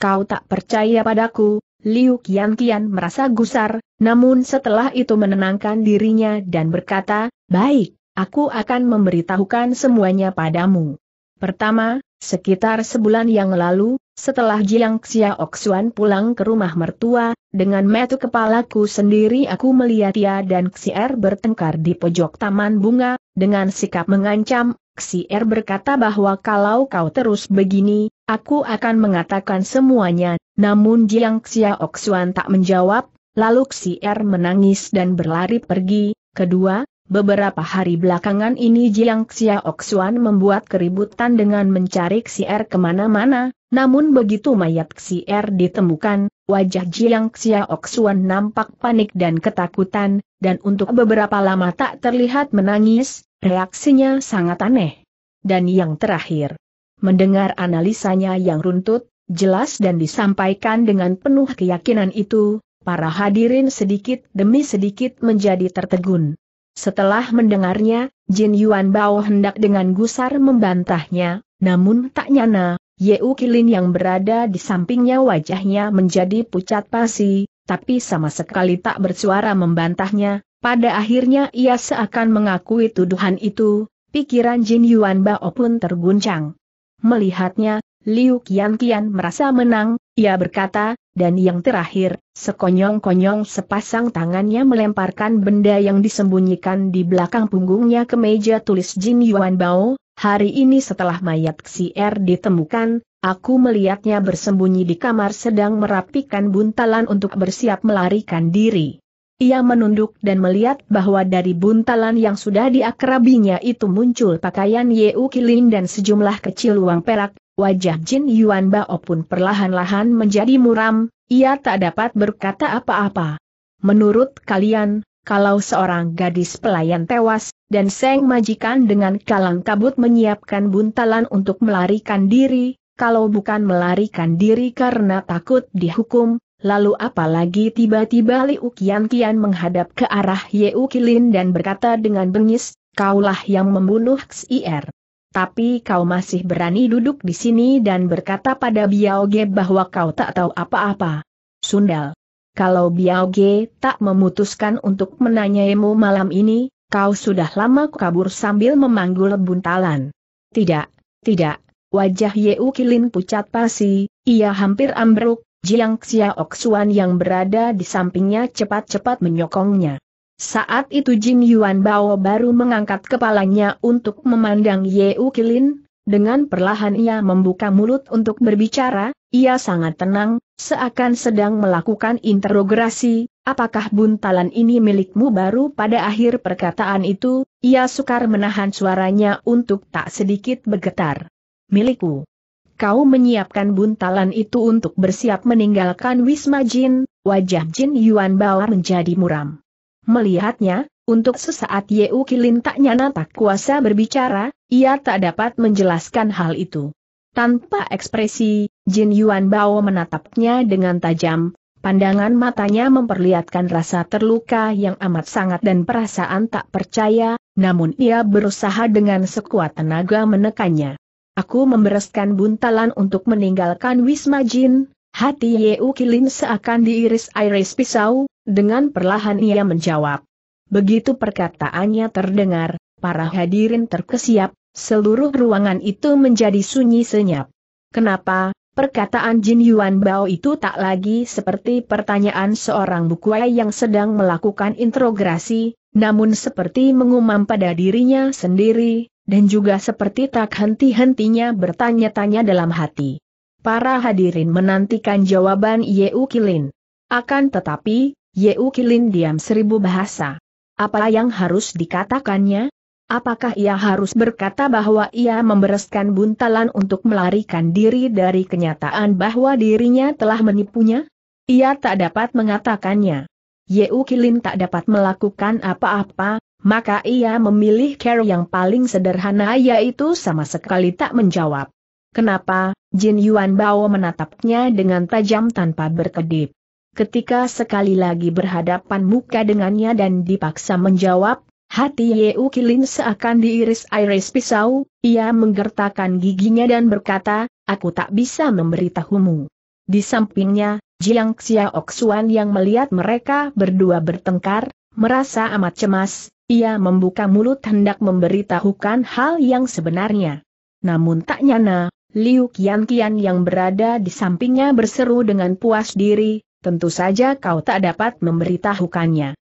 Kau tak percaya padaku, Liu Kian Kian merasa gusar, namun setelah itu menenangkan dirinya dan berkata, Baik, aku akan memberitahukan semuanya padamu. Pertama, sekitar sebulan yang lalu, setelah Jiang Xiaoxuan pulang ke rumah mertua, dengan metu kepalaku sendiri aku melihat ia dan Xier bertengkar di pojok taman bunga, dengan sikap mengancam, Xier berkata bahwa kalau kau terus begini, aku akan mengatakan semuanya, namun Jiang Xiaoxuan tak menjawab, lalu Xier menangis dan berlari pergi, kedua, Beberapa hari belakangan ini Jiang Xiaoxuan membuat keributan dengan mencari Xier kemana-mana, namun begitu mayat Xier ditemukan, wajah Jiang Xiaoxuan nampak panik dan ketakutan, dan untuk beberapa lama tak terlihat menangis, reaksinya sangat aneh. Dan yang terakhir, mendengar analisanya yang runtut, jelas dan disampaikan dengan penuh keyakinan itu, para hadirin sedikit demi sedikit menjadi tertegun. Setelah mendengarnya, Jin Yuan Bao hendak dengan gusar membantahnya, namun tak nyana, Yeu Kilin yang berada di sampingnya wajahnya menjadi pucat pasi, tapi sama sekali tak bersuara membantahnya, pada akhirnya ia seakan mengakui tuduhan itu, pikiran Jin Yuan Bao pun terguncang. Melihatnya, Liu Qian Qian merasa menang, ia berkata, dan yang terakhir, sekonyong-konyong sepasang tangannya melemparkan benda yang disembunyikan di belakang punggungnya ke meja tulis Jin Yuan Bao, hari ini setelah mayat Xier ditemukan, aku melihatnya bersembunyi di kamar sedang merapikan buntalan untuk bersiap melarikan diri. Ia menunduk dan melihat bahwa dari buntalan yang sudah diakrabinya itu muncul pakaian Yeu Kilin dan sejumlah kecil uang perak, Wajah Jin Yuan Bao pun perlahan-lahan menjadi muram, ia tak dapat berkata apa-apa. Menurut kalian, kalau seorang gadis pelayan tewas, dan Seng majikan dengan kalang kabut menyiapkan buntalan untuk melarikan diri, kalau bukan melarikan diri karena takut dihukum, lalu apalagi tiba-tiba Liu Qian menghadap ke arah Yeu Kilin dan berkata dengan bengis, kaulah yang membunuh Xir tapi kau masih berani duduk di sini dan berkata pada Biaoge bahwa kau tak tahu apa-apa. Sundal. Kalau Biaoge tak memutuskan untuk menanyaimu malam ini, kau sudah lama kabur sambil memanggul buntalan. Tidak, tidak, wajah Yeu Kilin pucat pasi, ia hampir ambruk, Jiang Xiaoxuan yang berada di sampingnya cepat-cepat menyokongnya. Saat itu Jin Yuan Bao baru mengangkat kepalanya untuk memandang Ye Kilin, dengan perlahan ia membuka mulut untuk berbicara, ia sangat tenang, seakan sedang melakukan interogasi, apakah buntalan ini milikmu baru pada akhir perkataan itu, ia sukar menahan suaranya untuk tak sedikit bergetar. Milikku. Kau menyiapkan buntalan itu untuk bersiap meninggalkan Wisma Jin, wajah Jin Yuan Bao menjadi muram. Melihatnya, untuk sesaat Yeu Kilin tak nyana tak kuasa berbicara, ia tak dapat menjelaskan hal itu. Tanpa ekspresi, Jin Yuan Bao menatapnya dengan tajam, pandangan matanya memperlihatkan rasa terluka yang amat sangat dan perasaan tak percaya, namun ia berusaha dengan sekuat tenaga menekannya. Aku membereskan buntalan untuk meninggalkan Wisma Jin, Hati Ye Kilin seakan diiris-iris pisau, dengan perlahan ia menjawab. Begitu perkataannya terdengar, para hadirin terkesiap, seluruh ruangan itu menjadi sunyi senyap. Kenapa, perkataan Jin Yuan Bao itu tak lagi seperti pertanyaan seorang bukuai yang sedang melakukan interogasi, namun seperti mengumam pada dirinya sendiri, dan juga seperti tak henti-hentinya bertanya-tanya dalam hati. Para hadirin menantikan jawaban Yeu Kilin. Akan tetapi, Yeu Kilin diam seribu bahasa. Apa yang harus dikatakannya? Apakah ia harus berkata bahwa ia membereskan buntalan untuk melarikan diri dari kenyataan bahwa dirinya telah menipunya? Ia tak dapat mengatakannya. Yeu Kilin tak dapat melakukan apa-apa, maka ia memilih cara yang paling sederhana yaitu sama sekali tak menjawab. Kenapa? Jin Yuan Bao menatapnya dengan tajam tanpa berkedip. Ketika sekali lagi berhadapan muka dengannya dan dipaksa menjawab, hati Yeu Kilin seakan diiris-iris pisau, ia menggertakkan giginya dan berkata, aku tak bisa memberitahumu. Di sampingnya, Jiang Xia Oksuan yang melihat mereka berdua bertengkar, merasa amat cemas, ia membuka mulut hendak memberitahukan hal yang sebenarnya. Namun tak nyana, Liu Qian Qian yang berada di sampingnya berseru dengan puas diri, tentu saja kau tak dapat memberitahukannya.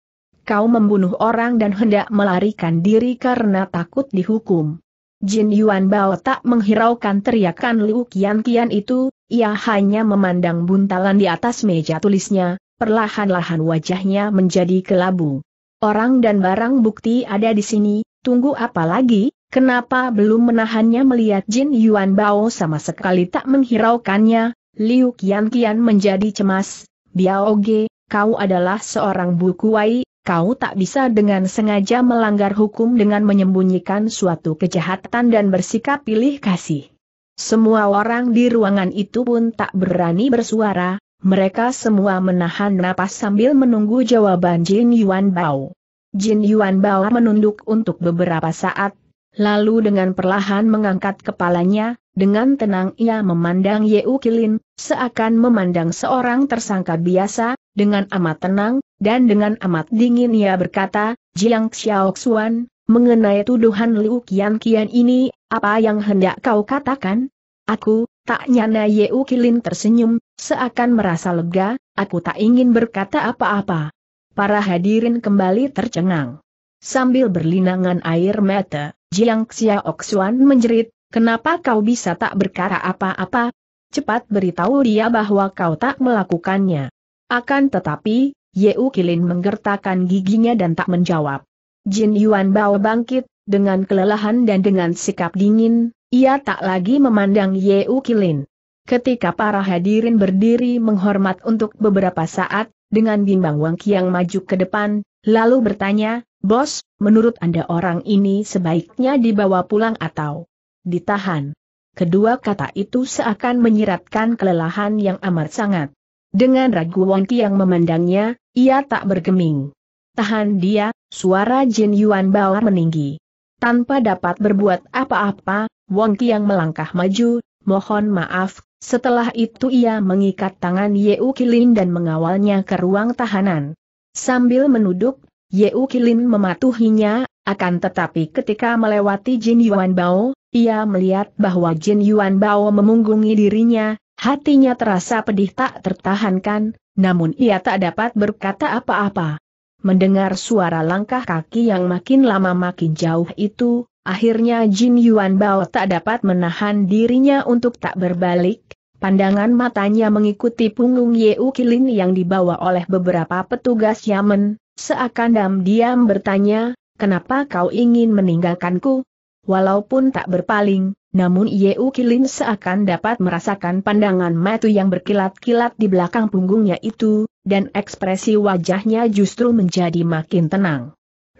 Kau membunuh orang dan hendak melarikan diri karena takut dihukum. Jin Yuan Bao tak menghiraukan teriakan Liu Qian Qian itu, ia hanya memandang buntalan di atas meja tulisnya, perlahan-lahan wajahnya menjadi kelabu. Orang dan barang bukti ada di sini, tunggu apa lagi? Kenapa belum menahannya melihat Jin Yuan Bao sama sekali tak menghiraukannya, Liu Qian Qian menjadi cemas, Biao Ge, kau adalah seorang bukuai, kau tak bisa dengan sengaja melanggar hukum dengan menyembunyikan suatu kejahatan dan bersikap pilih kasih. Semua orang di ruangan itu pun tak berani bersuara, mereka semua menahan napas sambil menunggu jawaban Jin Yuan Bao. Jin Yuan Bao menunduk untuk beberapa saat, Lalu dengan perlahan mengangkat kepalanya, dengan tenang ia memandang Yeu Kilin, seakan memandang seorang tersangka biasa, dengan amat tenang, dan dengan amat dingin ia berkata, Jiang Xiaoxuan, mengenai tuduhan Liu Qian ini, apa yang hendak kau katakan? Aku, tak nyana Yeu Kilin tersenyum, seakan merasa lega, aku tak ingin berkata apa-apa. Para hadirin kembali tercengang. Sambil berlinangan air mata, Jiang Xiaoxuan menjerit, kenapa kau bisa tak berkara apa-apa? Cepat beritahu dia bahwa kau tak melakukannya. Akan tetapi, Ye Kilin menggertakkan giginya dan tak menjawab. Jin Yuan Bao bangkit, dengan kelelahan dan dengan sikap dingin, ia tak lagi memandang Ye Kilin. Ketika para hadirin berdiri menghormat untuk beberapa saat, dengan bimbang Wang Qiang maju ke depan, lalu bertanya, Bos, menurut Anda orang ini sebaiknya dibawa pulang atau ditahan. Kedua kata itu seakan menyiratkan kelelahan yang amat sangat. Dengan ragu Wongki yang memandangnya, ia tak bergeming. Tahan dia, suara Jin Yuan Bao meninggi. Tanpa dapat berbuat apa-apa, Wongki yang melangkah maju, mohon maaf, setelah itu ia mengikat tangan Yeu Kilin dan mengawalnya ke ruang tahanan. Sambil menuduk, Yeu Kilin mematuhinya, akan tetapi ketika melewati Jin Yuan Bao, ia melihat bahwa Jin Yuan Bao memunggungi dirinya, hatinya terasa pedih tak tertahankan, namun ia tak dapat berkata apa-apa. Mendengar suara langkah kaki yang makin lama makin jauh itu, akhirnya Jin Yuan Bao tak dapat menahan dirinya untuk tak berbalik, pandangan matanya mengikuti punggung Yeu Kilin yang dibawa oleh beberapa petugas Yaman, Seakan diam-diam bertanya, kenapa kau ingin meninggalkanku? Walaupun tak berpaling, namun Yeu Kilin seakan dapat merasakan pandangan matu yang berkilat-kilat di belakang punggungnya itu, dan ekspresi wajahnya justru menjadi makin tenang.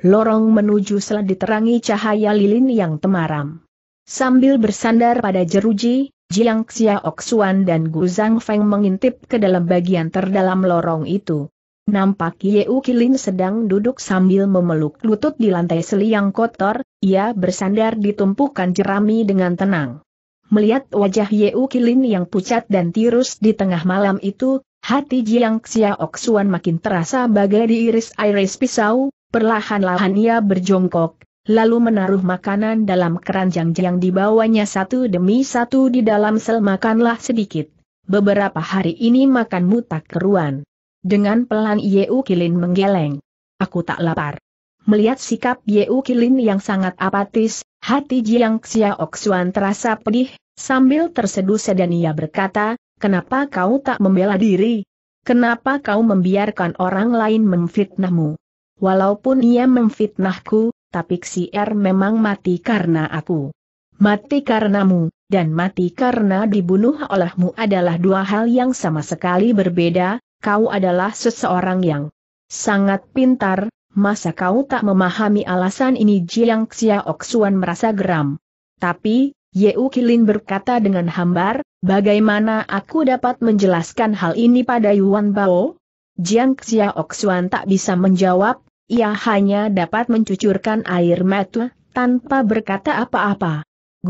Lorong menuju sel diterangi cahaya lilin yang temaram. Sambil bersandar pada jeruji, Jiang Xiaoxuan dan Gu Zhang Feng mengintip ke dalam bagian terdalam lorong itu. Nampak Ye Kilin sedang duduk sambil memeluk lutut di lantai seliang kotor, ia bersandar di tumpukan jerami dengan tenang. Melihat wajah Ye Kilin yang pucat dan tirus di tengah malam itu, hati Jiang Xiaok makin terasa bagai diiris-iris pisau, perlahan-lahan ia berjongkok, lalu menaruh makanan dalam keranjang yang dibawanya satu demi satu di dalam sel makanlah sedikit. Beberapa hari ini makanmu tak keruan. Dengan pelan Yeu Kilin menggeleng. Aku tak lapar. Melihat sikap Yeu Kilin yang sangat apatis, hati Jiang Xiaok terasa pedih, sambil terseduh sedan ia berkata, kenapa kau tak membela diri? Kenapa kau membiarkan orang lain memfitnahmu? Walaupun ia memfitnahku, tapi Si Xier memang mati karena aku. Mati karenamu, dan mati karena dibunuh olehmu adalah dua hal yang sama sekali berbeda, kau adalah seseorang yang sangat pintar, masa kau tak memahami alasan ini Jiang Xiaoxuan merasa geram. Tapi, Yeu Kilin berkata dengan hambar, bagaimana aku dapat menjelaskan hal ini pada Yuan Bao? Jiang Xiaoxuan tak bisa menjawab, ia hanya dapat mencucurkan air mata, tanpa berkata apa-apa.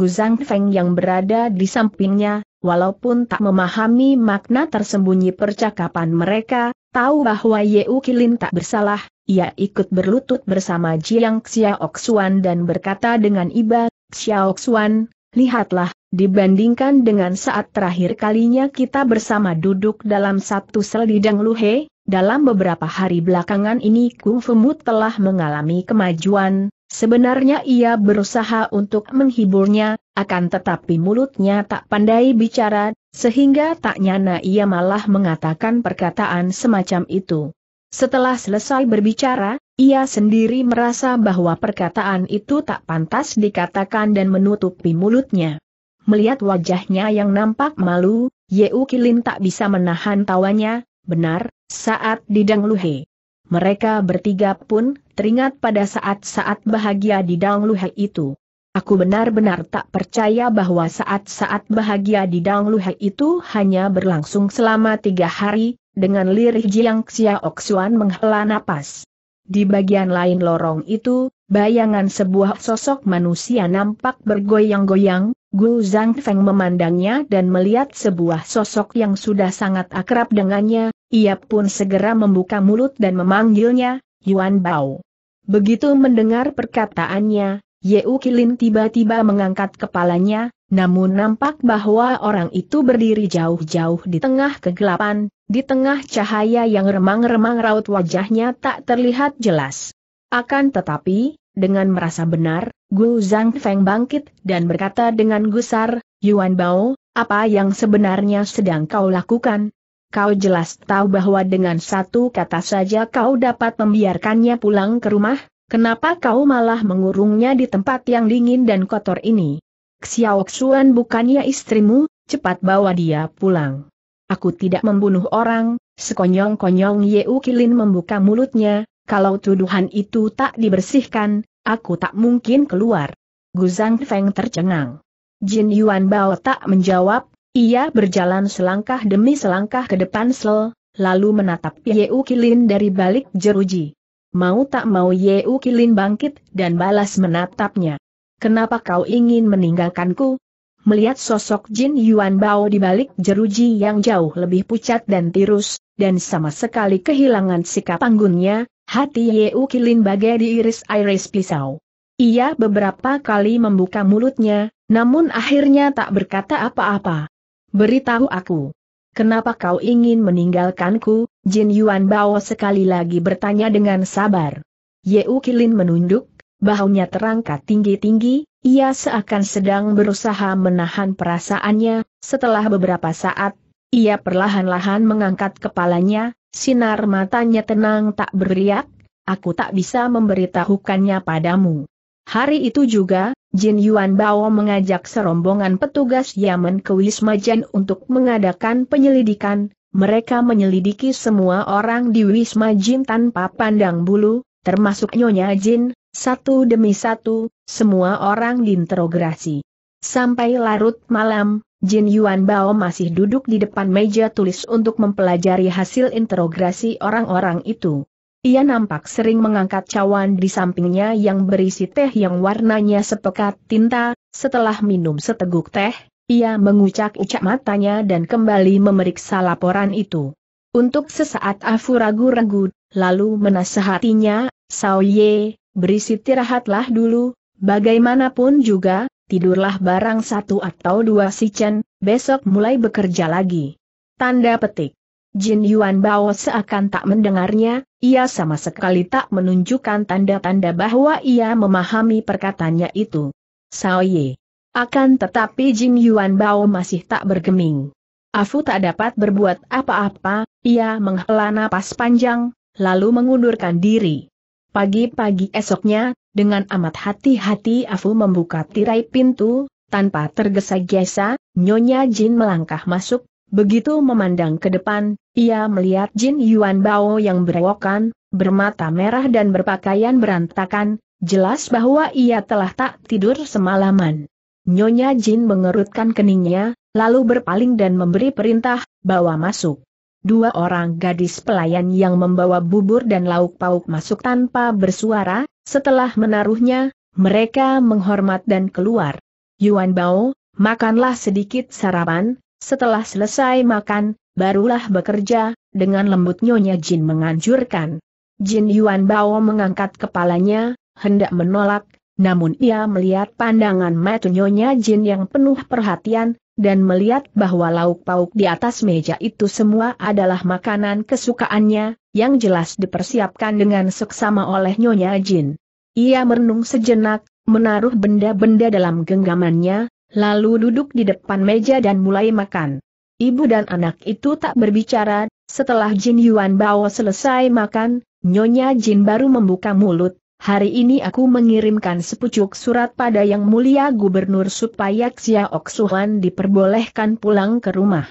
Zhang Feng yang berada di sampingnya, walaupun tak memahami makna tersembunyi percakapan mereka, tahu bahwa Ye Kilin tak bersalah, ia ikut berlutut bersama Jiang Xiaoxuan dan berkata dengan iba, Xiaoxuan, lihatlah, dibandingkan dengan saat terakhir kalinya kita bersama duduk dalam satu sel di Dangluhe, dalam beberapa hari belakangan ini Kung Mu telah mengalami kemajuan, Sebenarnya ia berusaha untuk menghiburnya, akan tetapi mulutnya tak pandai bicara, sehingga tak nyana ia malah mengatakan perkataan semacam itu. Setelah selesai berbicara, ia sendiri merasa bahwa perkataan itu tak pantas dikatakan dan menutupi mulutnya. Melihat wajahnya yang nampak malu, Yeu Kilin tak bisa menahan tawanya, benar, saat didang Luhe. Mereka bertiga pun teringat pada saat-saat bahagia di Dangluhe itu. Aku benar-benar tak percaya bahwa saat-saat bahagia di Dangluhe itu hanya berlangsung selama tiga hari, dengan lirih Jiang Xiaoxuan menghela napas. Di bagian lain lorong itu, bayangan sebuah sosok manusia nampak bergoyang-goyang, Gu Zhang Feng memandangnya dan melihat sebuah sosok yang sudah sangat akrab dengannya, ia pun segera membuka mulut dan memanggilnya, Yuan Bao. Begitu mendengar perkataannya, Yeu Kilin tiba-tiba mengangkat kepalanya, namun nampak bahwa orang itu berdiri jauh-jauh di tengah kegelapan, di tengah cahaya yang remang-remang raut wajahnya tak terlihat jelas. Akan tetapi, dengan merasa benar, Gu Zhang Feng bangkit dan berkata dengan gusar, Yuan Bao, apa yang sebenarnya sedang kau lakukan? kau jelas tahu bahwa dengan satu kata saja kau dapat membiarkannya pulang ke rumah, kenapa kau malah mengurungnya di tempat yang dingin dan kotor ini? Xiao bukannya istrimu, cepat bawa dia pulang. Aku tidak membunuh orang, sekonyong-konyong Yeu Kilin membuka mulutnya, kalau tuduhan itu tak dibersihkan, aku tak mungkin keluar. Guzang Feng tercengang. Jin Yuan Bao tak menjawab, ia berjalan selangkah demi selangkah ke depan sel, lalu menatap Yeu Kilin dari balik jeruji. Mau tak mau Yeu Kilin bangkit dan balas menatapnya. Kenapa kau ingin meninggalkanku? Melihat sosok Jin Yuan Bao di balik jeruji yang jauh lebih pucat dan tirus, dan sama sekali kehilangan sikap anggunnya, hati Yeu Kilin bagai diiris iris pisau. Ia beberapa kali membuka mulutnya, namun akhirnya tak berkata apa-apa. Beritahu aku. Kenapa kau ingin meninggalkanku? Jin Yuan Bao sekali lagi bertanya dengan sabar. U Kilin menunduk, bahunya terangkat tinggi-tinggi, ia seakan sedang berusaha menahan perasaannya, setelah beberapa saat, ia perlahan-lahan mengangkat kepalanya, sinar matanya tenang tak berriak, aku tak bisa memberitahukannya padamu. Hari itu juga, Jin Yuan Bao mengajak serombongan petugas Yaman ke Wisma Jen untuk mengadakan penyelidikan. Mereka menyelidiki semua orang di Wisma Jin tanpa pandang bulu, termasuk Nyonya Jin, satu demi satu, semua orang diinterogasi. Sampai larut malam, Jin Yuan Bao masih duduk di depan meja tulis untuk mempelajari hasil interogasi orang-orang itu. Ia nampak sering mengangkat cawan di sampingnya yang berisi teh yang warnanya sepekat tinta, setelah minum seteguk teh, ia mengucak ucap matanya dan kembali memeriksa laporan itu. Untuk sesaat Afu ragu-ragu, lalu menasehatinya, Sao Ye, tirahatlah dulu, bagaimanapun juga, tidurlah barang satu atau dua si sichen, besok mulai bekerja lagi. Tanda petik. Jin Yuan Bao seakan tak mendengarnya, ia sama sekali tak menunjukkan tanda-tanda bahwa ia memahami perkataannya itu. Sao Ye. Akan tetapi Jim Yuan Bao masih tak bergeming. Afu tak dapat berbuat apa-apa, ia menghela napas panjang, lalu mengundurkan diri. Pagi-pagi esoknya, dengan amat hati-hati Afu membuka tirai pintu, tanpa tergesa-gesa, Nyonya Jin melangkah masuk, Begitu memandang ke depan, ia melihat Jin Yuan Bao yang berewokan, bermata merah dan berpakaian berantakan, jelas bahwa ia telah tak tidur semalaman. Nyonya Jin mengerutkan keningnya, lalu berpaling dan memberi perintah, bawa masuk. Dua orang gadis pelayan yang membawa bubur dan lauk pauk masuk tanpa bersuara, setelah menaruhnya, mereka menghormat dan keluar. Yuan Bao, makanlah sedikit sarapan, setelah selesai makan, barulah bekerja, dengan lembut Nyonya Jin menganjurkan. Jin Yuan Bao mengangkat kepalanya, hendak menolak, namun ia melihat pandangan mata Nyonya Jin yang penuh perhatian, dan melihat bahwa lauk pauk di atas meja itu semua adalah makanan kesukaannya, yang jelas dipersiapkan dengan seksama oleh Nyonya Jin. Ia merenung sejenak, menaruh benda-benda dalam genggamannya, lalu duduk di depan meja dan mulai makan. Ibu dan anak itu tak berbicara, setelah Jin Yuan Bao selesai makan, Nyonya Jin baru membuka mulut, hari ini aku mengirimkan sepucuk surat pada Yang Mulia Gubernur supaya Xia Oksuhan diperbolehkan pulang ke rumah.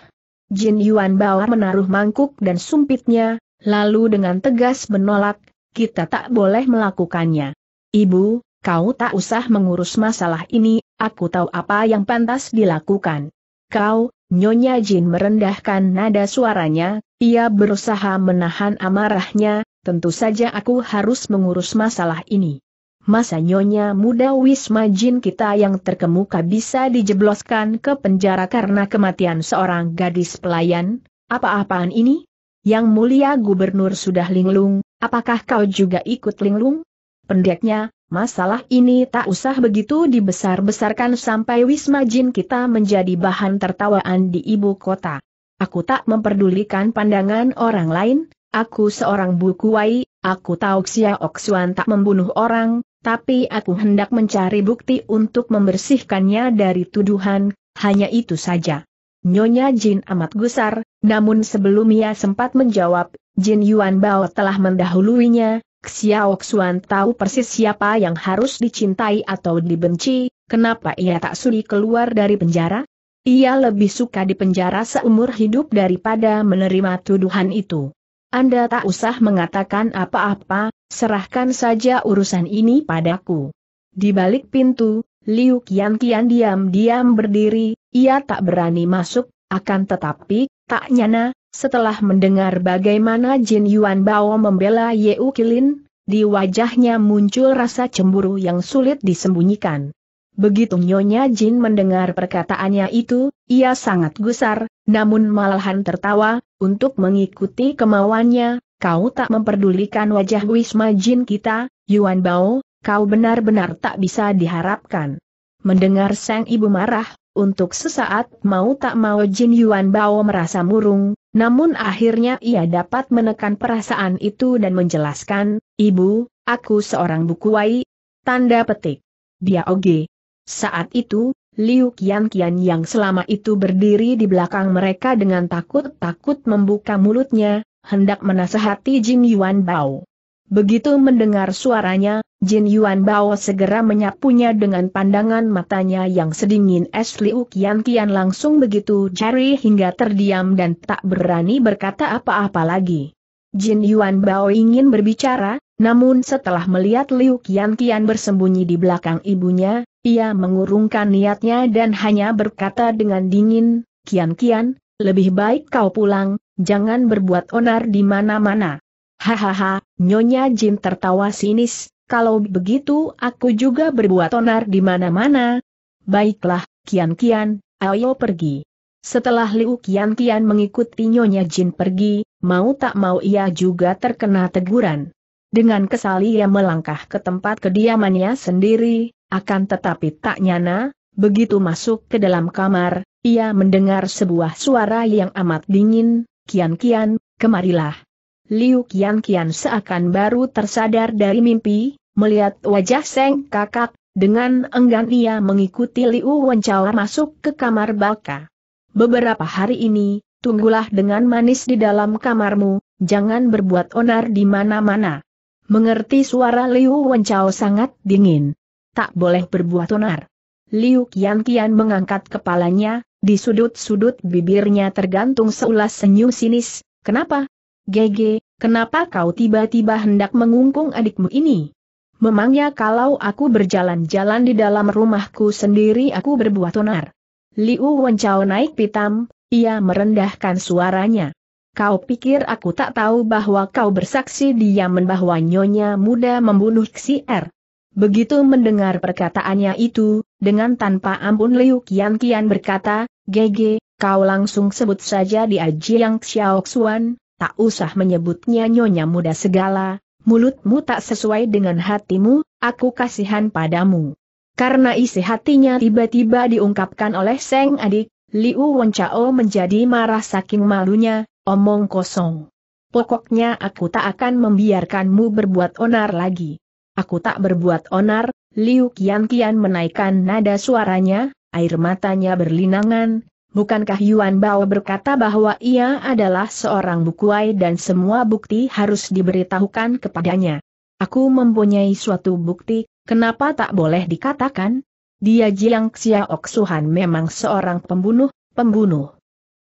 Jin Yuan Bao menaruh mangkuk dan sumpitnya, lalu dengan tegas menolak, kita tak boleh melakukannya. Ibu, Kau tak usah mengurus masalah ini, aku tahu apa yang pantas dilakukan. Kau, Nyonya Jin merendahkan nada suaranya, ia berusaha menahan amarahnya, tentu saja aku harus mengurus masalah ini. Masa Nyonya muda Wisma Jin kita yang terkemuka bisa dijebloskan ke penjara karena kematian seorang gadis pelayan? Apa-apaan ini? Yang mulia gubernur sudah linglung, apakah kau juga ikut linglung? Pendeknya, Masalah ini tak usah begitu dibesar-besarkan sampai Wisma Jin kita menjadi bahan tertawaan di ibu kota. Aku tak memperdulikan pandangan orang lain, aku seorang bukuai. aku tahu Xia Oksuan tak membunuh orang, tapi aku hendak mencari bukti untuk membersihkannya dari tuduhan, hanya itu saja. Nyonya Jin amat gusar, namun sebelum ia sempat menjawab, Jin Yuan Bao telah mendahuluinya, Xiao tahu persis siapa yang harus dicintai atau dibenci, kenapa ia tak sudi keluar dari penjara? Ia lebih suka dipenjara seumur hidup daripada menerima tuduhan itu. Anda tak usah mengatakan apa-apa, serahkan saja urusan ini padaku. Di balik pintu, Liu Qian Qian diam-diam berdiri, ia tak berani masuk, akan tetapi, tak nyana, setelah mendengar bagaimana Jin Yuan Bao membela U Kilin, di wajahnya muncul rasa cemburu yang sulit disembunyikan. Begitu Nyonya Jin mendengar perkataannya itu, ia sangat gusar, namun malahan tertawa, untuk mengikuti kemauannya, kau tak memperdulikan wajah Wisma Jin kita, Yuan Bao, kau benar-benar tak bisa diharapkan. Mendengar sang ibu marah, untuk sesaat mau tak mau Jin Yuan Bao merasa murung, namun akhirnya ia dapat menekan perasaan itu dan menjelaskan, Ibu, aku seorang bukuai. Tanda petik. Dia oge. Saat itu, Liu Qian Qian yang selama itu berdiri di belakang mereka dengan takut-takut membuka mulutnya, hendak menasehati Jin Yuan Bao. Begitu mendengar suaranya, Jin Yuan Bao segera menyapunya dengan pandangan matanya yang sedingin es Liu Kian Kian langsung begitu jari hingga terdiam dan tak berani berkata apa-apa lagi. Jin Yuan Bao ingin berbicara, namun setelah melihat Liu Qian Kian bersembunyi di belakang ibunya, ia mengurungkan niatnya dan hanya berkata dengan dingin, Kian Kian, lebih baik kau pulang, jangan berbuat onar di mana-mana. Hahaha, Nyonya Jin tertawa sinis, kalau begitu aku juga berbuat onar di mana-mana. Baiklah, Kian Kian, ayo pergi. Setelah Liu Kian Kian mengikuti Nyonya Jin pergi, mau tak mau ia juga terkena teguran. Dengan kesal ia melangkah ke tempat kediamannya sendiri, akan tetapi tak nyana, begitu masuk ke dalam kamar, ia mendengar sebuah suara yang amat dingin, Kian Kian, kemarilah. Liu Qian Qian seakan baru tersadar dari mimpi, melihat wajah Seng kakak, dengan enggan ia mengikuti Liu Wencao masuk ke kamar Baka. Beberapa hari ini, tunggulah dengan manis di dalam kamarmu, jangan berbuat onar di mana-mana. Mengerti suara Liu Wencao sangat dingin. Tak boleh berbuat onar. Liu Qian Qian mengangkat kepalanya, di sudut-sudut bibirnya tergantung seulas senyum sinis, kenapa, GG, kenapa kau tiba-tiba hendak mengungkung adikmu ini? Memangnya kalau aku berjalan-jalan di dalam rumahku sendiri aku berbuat onar. Liu Wenchao naik pitam, ia merendahkan suaranya. Kau pikir aku tak tahu bahwa kau bersaksi diamen bahwa nyonya muda membunuh Xier. Begitu mendengar perkataannya itu, dengan tanpa ampun Liu Kian Kian berkata, Gege, kau langsung sebut saja dia Jiang Xiao Xuan, tak usah menyebutnya nyonya muda segala, mulutmu tak sesuai dengan hatimu, aku kasihan padamu. Karena isi hatinya tiba-tiba diungkapkan oleh Seng adik, Liu Wenchao menjadi marah saking malunya, omong kosong. Pokoknya aku tak akan membiarkanmu berbuat onar lagi. Aku tak berbuat onar, Liu Kian Kian menaikkan nada suaranya, air matanya berlinangan, Bukankah Yuan Bao berkata bahwa ia adalah seorang bukuai dan semua bukti harus diberitahukan kepadanya? Aku mempunyai suatu bukti, kenapa tak boleh dikatakan? Dia Jiang Xiao memang seorang pembunuh, pembunuh.